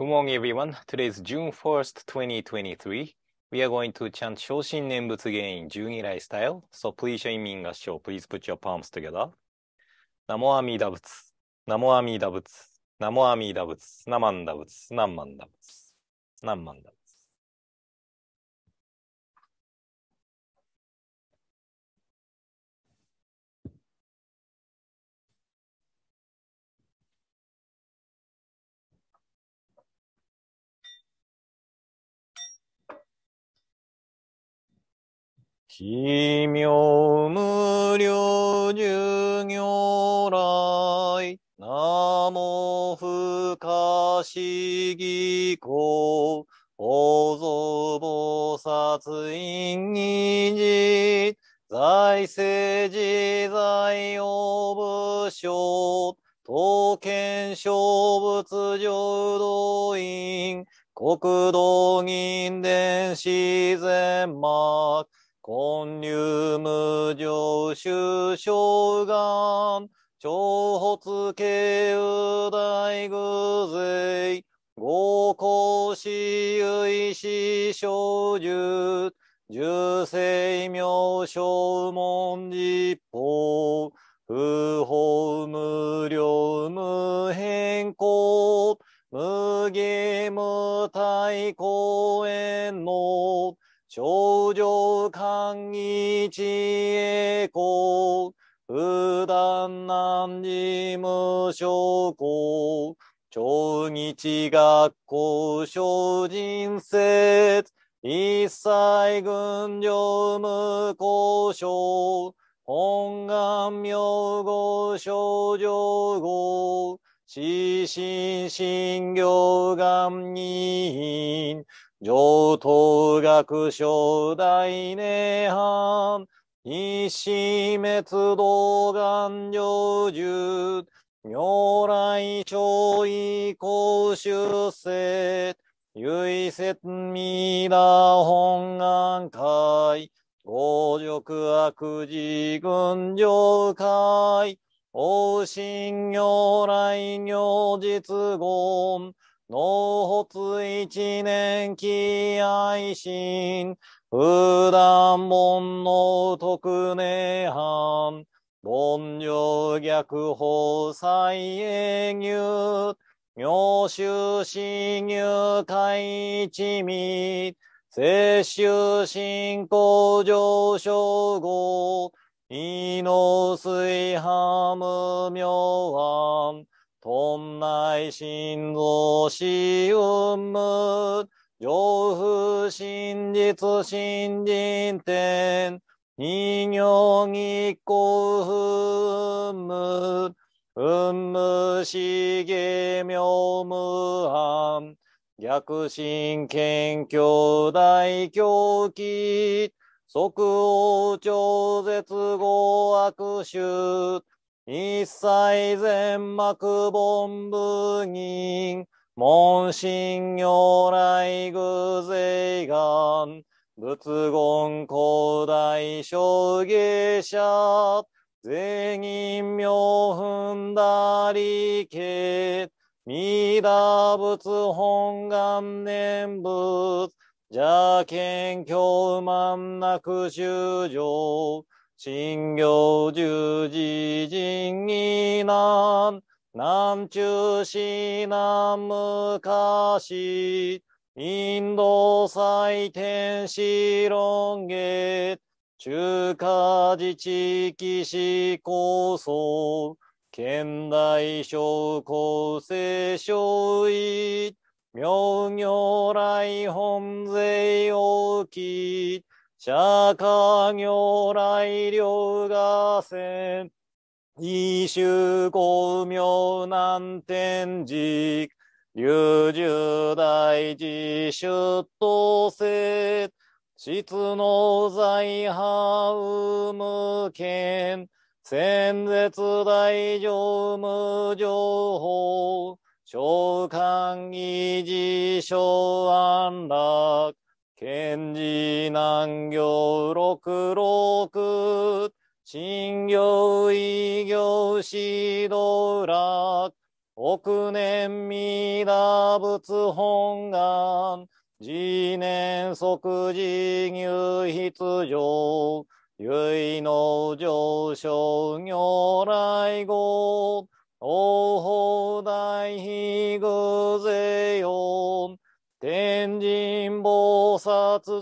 Good morning, everyone. Today is June 1st, 2023. We are going to chant Shoshin Nembutsu Gein Jungirai style. So please join me in Gassho. Please put your palms together. Namo Amida Butsu. Namo Amida Butsu. Namo Amida Butsu. Namanda Butsu. Namanda Butsu. Namanda Butsu. 奇妙無量寿業来、名も不可思議故、法蔵菩薩院議事、財政自在を武将、刀剣勝仏上動員、国道銀伝自然幕、本流無常修正願、長発慶右大偶税、合公有意思小獣、十世名小文字法、不法無量無変更、無限無対公園の、頂上寛一栄光、普段難事無償校、長日学校小人説、一切群上無交渉、本願明号症状号、死神神行願人、上等学小大涅槃、一死滅道願成就、如来超異公修正、唯説未だ本願会、五辱悪事群上会、往信如来如実言、納骨一年期愛心、普段門の特寧犯、凡女逆法再営入、妙修侵入会一味、摂取進行上昇後、異能水ハム妙案、とん頓い、心臓し、う、む。上風真実新人天、人形一行運む。う、むしげみょうむはん、逆心謙虚大狂気、即応超絶合悪手。一切全幕本部人、門神如来偶税願、仏言古代小芸者、全人名分だりけ、弥陀仏本願念仏、邪剣教満なく修行、新行十字人義難、南中市南昔、インド祭典史論下、中華自治騎士構想、現代小構成小一、妙行来本税大きい、釈迦如来両河川。異種公明南天寺、流獣大寺出頭せ、質の財派無権、戦絶大乗無情報、召喚維持所安楽、賢治難行六六、新行異行指導楽、億年未打仏本願、次年即時入筆上、唯の上昇如来後、王法大悲偶税用、天神菩薩造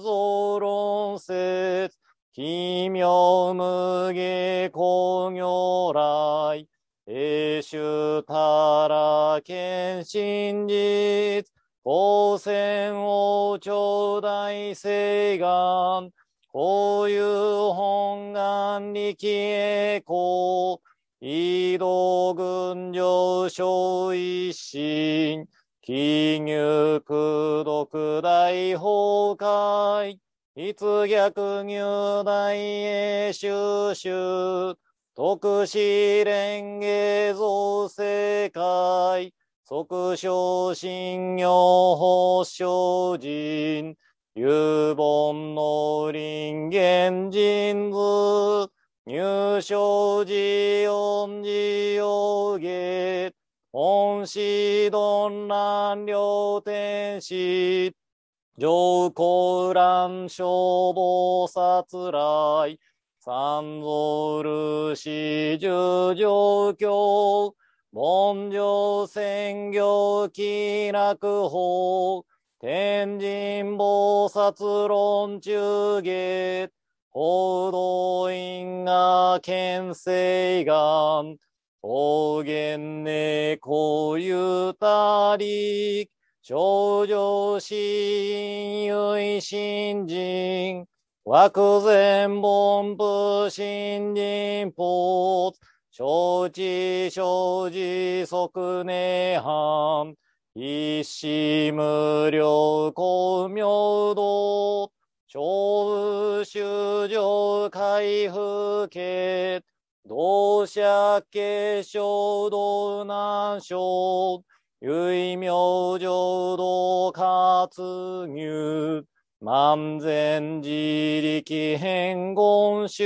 論説、奇妙無下工如来、英主たら剣真実、光線王朝大誓願、こういう本願力栄光、移動群上昇一心、気入空毒大崩壊。逸逆入大栄収集。特使連芸造世界。即将信用保昇人。有本の林間人図。入賞寺恩寺用芸。恩師丼南両天使、上皇乱消防殺来、三蔵漆し十条教、文上専業気楽法、天神菩薩論中下、報道院が県西岸、方言猫ゆたり、少女心唯新人、惑前本部新人法、承知承知即内藩、一心無量公明道、超宇修上開封同社継承道南省、唯名浄土活入、万全自力変言集、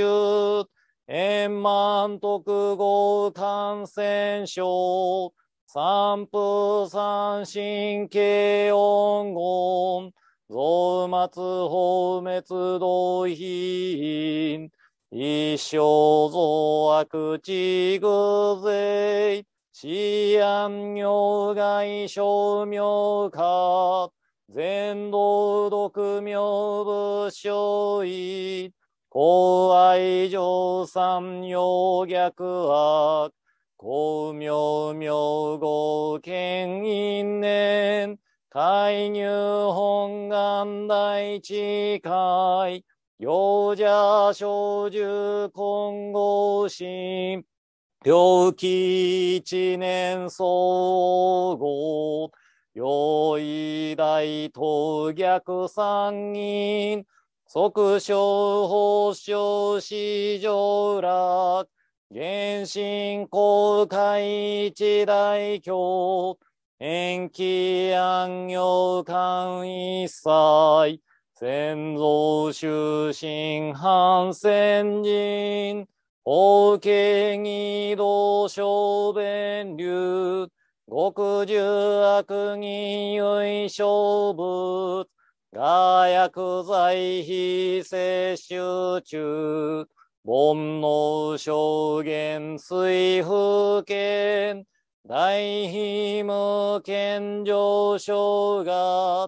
円満特合感染症、三夫三神経音言、増末放滅同品、一生増悪地具税、治安業外商妙化、全道独名武将医、公愛上三妙、逆悪、公明明号権因年、介入本願第一回、幼者小獣混合心、病気一年総合、用意大東逆三人、即小法小市場楽、原神公開一大教、延期安行間一切、先祖修身反戦人、法華義道小弁流、極重悪人唯小物、我薬剤非摂取中、煩悩証言水風圏、大非無健上書が、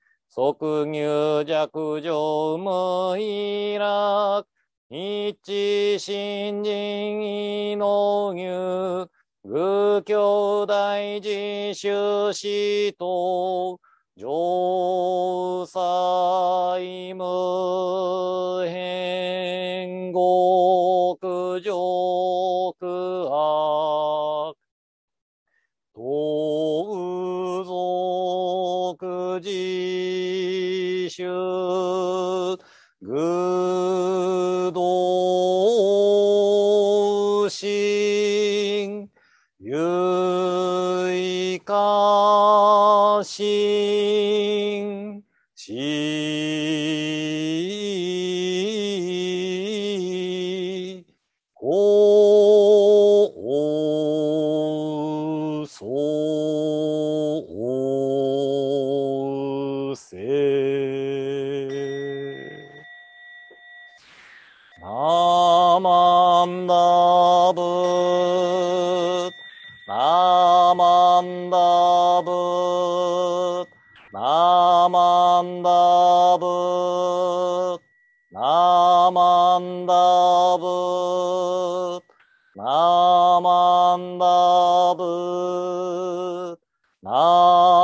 即入弱上無依楽。一新人異能入。具兄大自主死と上作。シュー。グードー。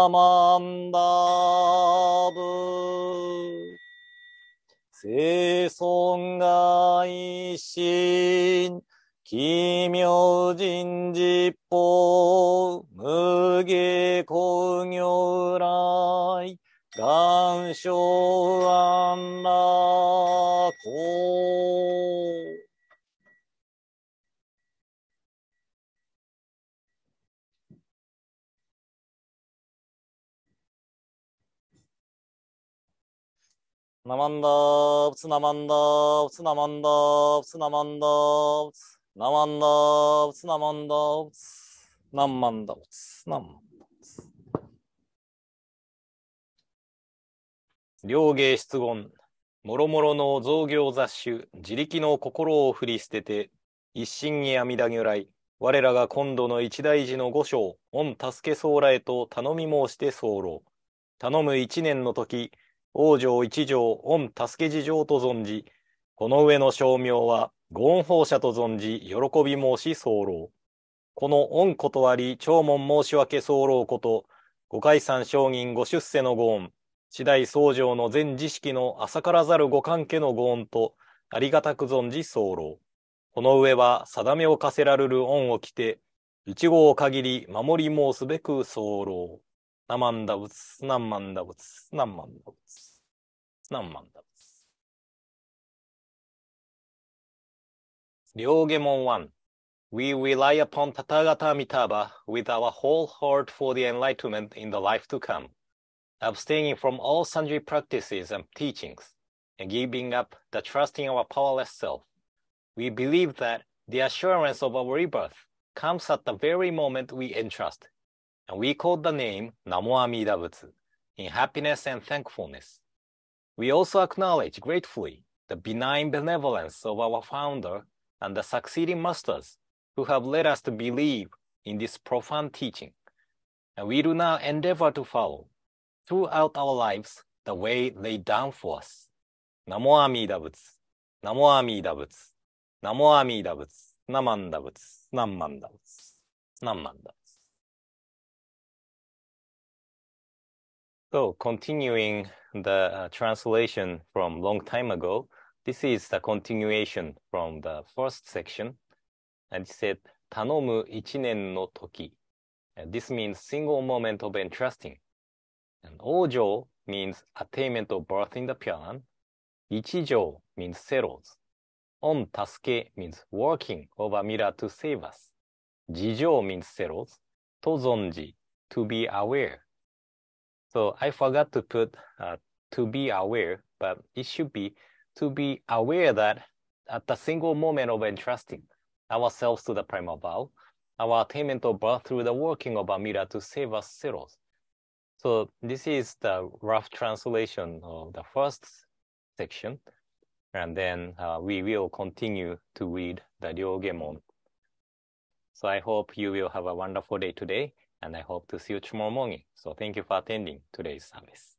マンダブ。生存が一心、奇妙人実法、無下工業来、願書ナマンダーつツナマンダーなツナマンダーまツナマンダーんツナマンダーだ、ツナマンダーうツナマンダープツナマンダーツ両芸出言もろもろの造業雑種自力の心を振り捨てて一心に阿弥陀如来我らが今度の一大事の御所御助け僧らへと頼み申して候頼む一年の時王女一条御助け事情と存じ、この上の称名は御恩放射と存じ、喜び申し候。この恩断り、長門申し訳候こと、御解散商人ご出世の御恩、次第僧正の全知識の浅からざる御関係の御恩と、ありがたく存じ候。この上は定めを課せられる恩を着て、一号を限り守り申すべく候。ナマンダブツ、ナンマンダブツ、ナンマンダブツ。何万だ両下門 1. We rely upon Tathagata Amitabha with our whole heart for the enlightenment in the life to come, abstaining from all sundry practices and teachings, and giving up the trust in our powerless self. We believe that the assurance of our rebirth comes at the very moment we entrust, and we call the name Namo Amida Butsu in happiness and thankfulness. We also acknowledge gratefully the benign benevolence of our founder and the succeeding masters who have led us to believe in this profound teaching. And we do now endeavor to follow throughout our lives the way laid down for us. Namo Amida Butsu. Namo Amida Butsu. Namo Amida Butsu. Namanda Butsu. Namanda Butsu. Namanda Butsu. So continuing the uh, translation from long time ago. This is the continuation from the first section. And it said, Tanomu ichinen no toki. And this means single moment of entrusting. And ojo means attainment of birth in the plan. Ichijo means zeros. On tasuke means working over mirror to save us. Jijo means zeros. Tozonji, to be aware. So I forgot to put uh, to be aware, but it should be to be aware that at uh, the single moment of entrusting ourselves to the primal vow, our attainment of birth through the working of Amida to save us zeros. So this is the rough translation of the first section. And then uh, we will continue to read the Ryogemon. So I hope you will have a wonderful day today, and I hope to see you tomorrow morning. So thank you for attending today's service.